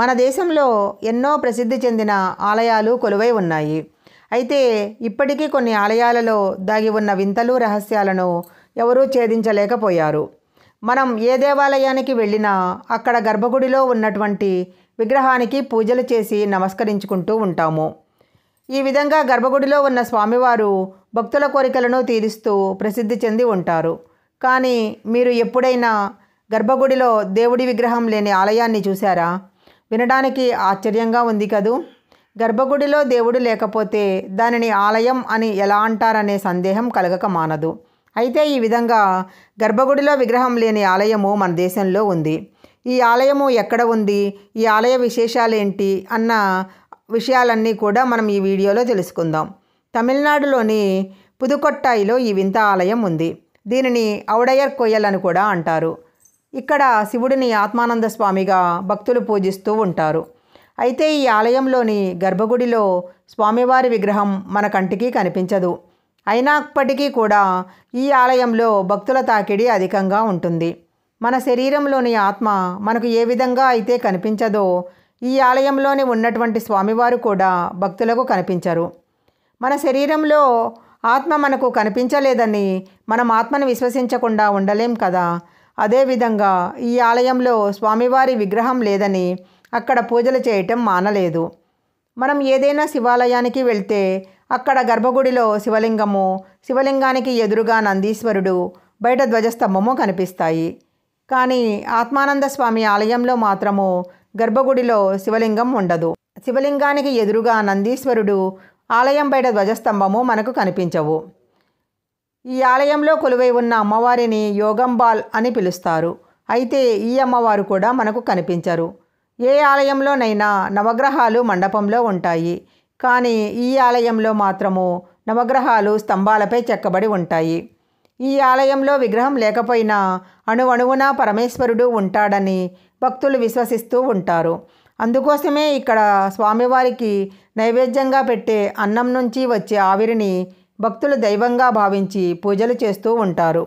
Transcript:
మన దేశంలో ఎన్నో ప్రసిద్ధి చెందిన ఆలయాలు కొలువై ఉన్నాయి అయితే ఇప్పటికీ కొన్ని ఆలయాలలో దాగి ఉన్న వింతలు రహస్యాలను ఎవరూ ఛేదించలేకపోయారు మనం ఏ దేవాలయానికి వెళ్ళినా అక్కడ గర్భగుడిలో ఉన్నటువంటి విగ్రహానికి పూజలు చేసి నమస్కరించుకుంటూ ఉంటాము ఈ విధంగా గర్భగుడిలో ఉన్న స్వామివారు భక్తుల కోరికలను తీరుస్తూ ప్రసిద్ధి చెంది ఉంటారు కానీ మీరు ఎప్పుడైనా గర్భగుడిలో దేవుడి విగ్రహం లేని ఆలయాన్ని చూసారా వినడానికి ఆశ్చర్యంగా ఉంది కదూ గర్భగుడిలో దేవుడు లేకపోతే దానిని ఆలయం అని ఎలా అంటారనే సందేహం కలగక మానదు అయితే ఈ విధంగా గర్భగుడిలో విగ్రహం లేని ఆలయము మన దేశంలో ఉంది ఈ ఆలయము ఎక్కడ ఉంది ఈ ఆలయ విశేషాలేంటి అన్న విషయాలన్నీ కూడా మనం ఈ వీడియోలో తెలుసుకుందాం తమిళనాడులోని పుదుకొట్టాయిలో ఈ వింత ఆలయం ఉంది దీనిని ఔడయర్ కొయ్యల్ అని కూడా అంటారు ఇక్కడ శివుడిని ఆత్మానంద స్వామిగా భక్తులు పూజిస్తూ ఉంటారు అయితే ఈ ఆలయంలోని గర్భగుడిలో స్వామివారి విగ్రహం మన కంటికి కనిపించదు అయినప్పటికీ కూడా ఈ ఆలయంలో భక్తుల తాకిడి అధికంగా ఉంటుంది మన శరీరంలోని ఆత్మ మనకు ఏ విధంగా అయితే కనిపించదో ఈ ఆలయంలోని ఉన్నటువంటి స్వామివారు కూడా భక్తులకు కనిపించరు మన శరీరంలో ఆత్మ మనకు కనిపించలేదని మనం ఆత్మను విశ్వసించకుండా ఉండలేం కదా అదేవిధంగా ఈ ఆలయంలో స్వామివారి విగ్రహం లేదని అక్కడ పూజలు చేయటం మానలేదు మనం ఏదైనా శివాలయానికి వెళ్తే అక్కడ గర్భగుడిలో శివలింగము శివలింగానికి ఎదురుగా నందీశ్వరుడు బయట ధ్వజస్తంభము కనిపిస్తాయి కానీ ఆత్మానంద స్వామి ఆలయంలో మాత్రము గర్భగుడిలో శివలింగం ఉండదు శివలింగానికి ఎదురుగా నందీశ్వరుడు ఆలయం బయట ధ్వజస్తంభము మనకు కనిపించవు ఈ ఆలయంలో కొలువై ఉన్న అమ్మవారిని యోగంబాల్ అని పిలుస్తారు అయితే ఈ అమ్మవారు కూడా మనకు కనిపించరు ఏ ఆలయంలోనైనా నవగ్రహాలు మండపంలో ఉంటాయి కానీ ఈ ఆలయంలో మాత్రము నవగ్రహాలు స్తంభాలపై చెక్కబడి ఉంటాయి ఈ ఆలయంలో విగ్రహం లేకపోయినా అణువణువున పరమేశ్వరుడు ఉంటాడని భక్తులు విశ్వసిస్తూ ఉంటారు అందుకోసమే ఇక్కడ స్వామివారికి నైవేద్యంగా పెట్టే అన్నం నుంచి వచ్చే ఆవిరిని భక్తులు దైవంగా భావించి పూజలు చేస్తూ ఉంటారు